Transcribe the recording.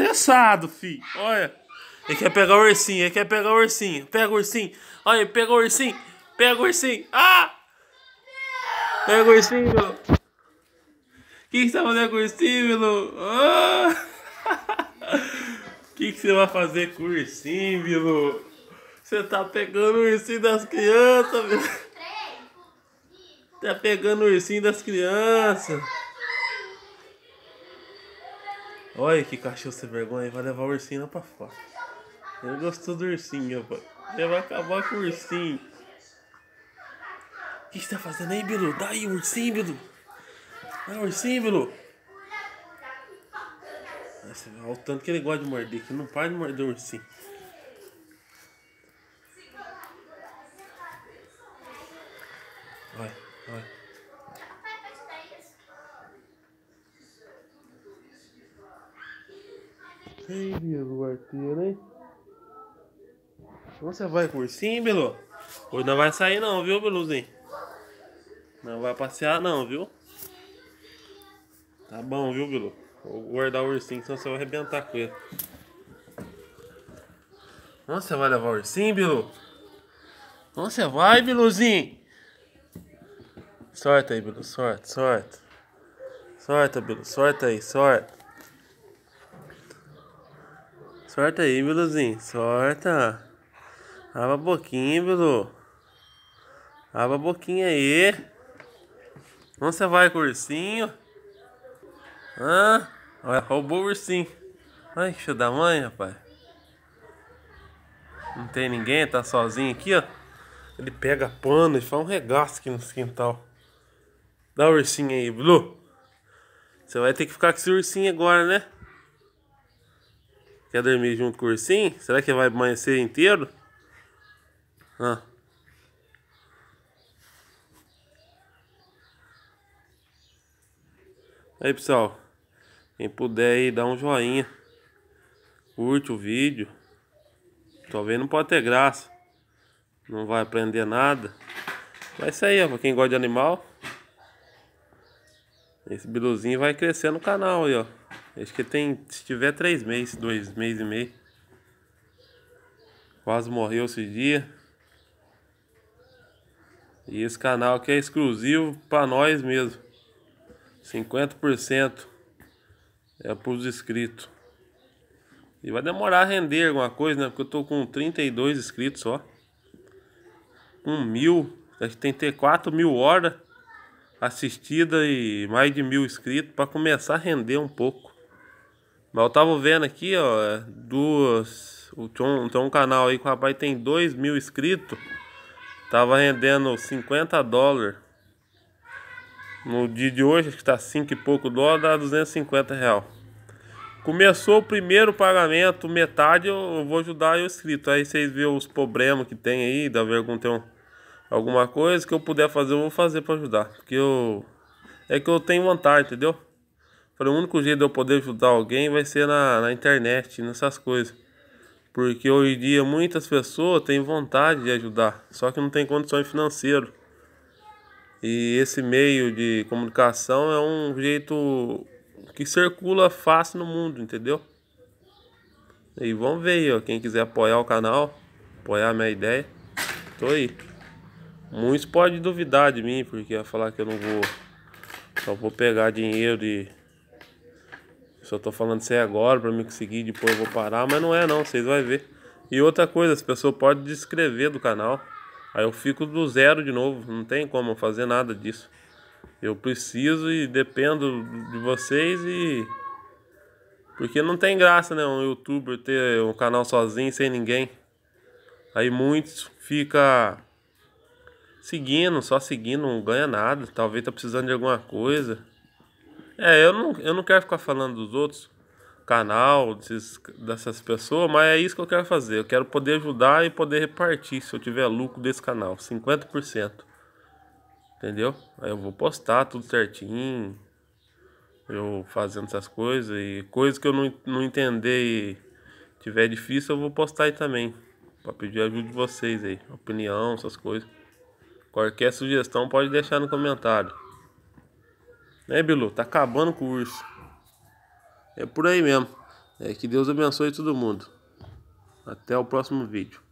estressado, filho. Olha. Ele quer pegar o ursinho, ele quer pegar o ursinho. Pega o ursinho. Olha, pega o ursinho. Pega o ursinho. Ah! Pega o ursinho. O que, que você tá fazendo com o ursinho, Bilu? Ah! O que, você vai fazer com o ursinho, Bilu? Você tá pegando o ursinho das crianças, Bilu. Tá pegando o ursinho das crianças. Olha que cachorro sem vergonha, vai levar o ursinho lá pra fora. Ele gostou do ursinho, pai. Ele vai acabar com o ursinho. O que você tá fazendo aí, Bilu? Dá aí o ursinho, Bilu. Dá o ursinho, Bilu. Nossa, olha o tanto que ele gosta de morder, que não para de morder o ursinho. Olha, olha. Ei, Bilu, arteiro, hein? Você vai sim, Bilu? Hoje não vai sair não, viu, Biluzinho? Não vai passear não, viu? Tá bom, viu, Bilu? Vou guardar o ursinho, senão você vai arrebentar com ele. Onde você vai levar o ursinho, Bilu? Onde você vai, Biluzinho? Sorte aí, Bilu, sorte, sorte. Sorta, Bilu, sorte aí, sorte. Sorta aí, Biluzinho. Sorta. Aba a boquinha, Bilu. Aba a boquinha aí. Onde você vai com o ursinho? Hã? Olha, roubou o ursinho. Ai, que chão da mãe, rapaz. Não tem ninguém, tá sozinho aqui, ó. Ele pega pano e faz um regaço aqui no quintal. Dá o ursinho aí, Blue. Você vai ter que ficar com esse ursinho agora, né? Quer dormir junto com o ursinho? Será que vai amanhecer inteiro? Ah. Aí pessoal, quem puder aí dá um joinha, curte o vídeo, talvez não pode ter graça, não vai aprender nada, Mas isso aí ó, pra quem gosta de animal, esse biluzinho vai crescer no canal aí, ó. Acho que tem, se tiver três meses, dois meses e meio. Quase morreu esse dia. E esse canal aqui é exclusivo para nós mesmo. 50% é para os inscritos. E vai demorar a render alguma coisa, né? Porque eu tô com 32 inscritos só. um mil, acho que tem que ter 4 mil horas assistidas e mais de mil inscritos para começar a render um pouco. Mas eu tava vendo aqui, ó, duas. Tem então, um canal aí que o rapaz tem 2 mil inscritos. Tava rendendo 50 dólares. No dia de hoje, acho que tá 5 e pouco dólar, dá 250 real. Começou o primeiro pagamento, metade eu, vou ajudar o inscrito. Aí vocês vê os problemas que tem aí, da ver algum tem um, alguma coisa que eu puder fazer, eu vou fazer para ajudar. Porque eu. É que eu tenho vontade, entendeu? Falei, o único jeito de eu poder ajudar alguém vai ser na, na internet, nessas coisas. Porque hoje em dia muitas pessoas têm vontade de ajudar, só que não tem condições financeiras. E esse meio de comunicação é um jeito que circula fácil no mundo, entendeu? E vamos ver aí, ó. Quem quiser apoiar o canal, apoiar a minha ideia, tô aí. Muitos podem duvidar de mim, porque vai falar que eu não vou. Só vou pegar dinheiro de se eu tô falando isso aí agora para me conseguir, depois eu vou parar, mas não é não, vocês vão ver. E outra coisa, as pessoas podem descrever do canal. Aí eu fico do zero de novo, não tem como fazer nada disso. Eu preciso e dependo de vocês e porque não tem graça, né, um youtuber ter um canal sozinho, sem ninguém. Aí muitos fica seguindo, só seguindo, não ganha nada, talvez tá precisando de alguma coisa. É, eu não, eu não quero ficar falando dos outros canal, desses, dessas pessoas, mas é isso que eu quero fazer. Eu quero poder ajudar e poder repartir se eu tiver lucro desse canal, 50%. Entendeu? Aí eu vou postar tudo certinho, eu fazendo essas coisas e coisas que eu não, não entender e tiver difícil, eu vou postar aí também. Pra pedir ajuda de vocês aí, opinião, essas coisas. Qualquer sugestão pode deixar no comentário. Né, Bilu? Tá acabando o curso. É por aí mesmo. É, que Deus abençoe todo mundo. Até o próximo vídeo.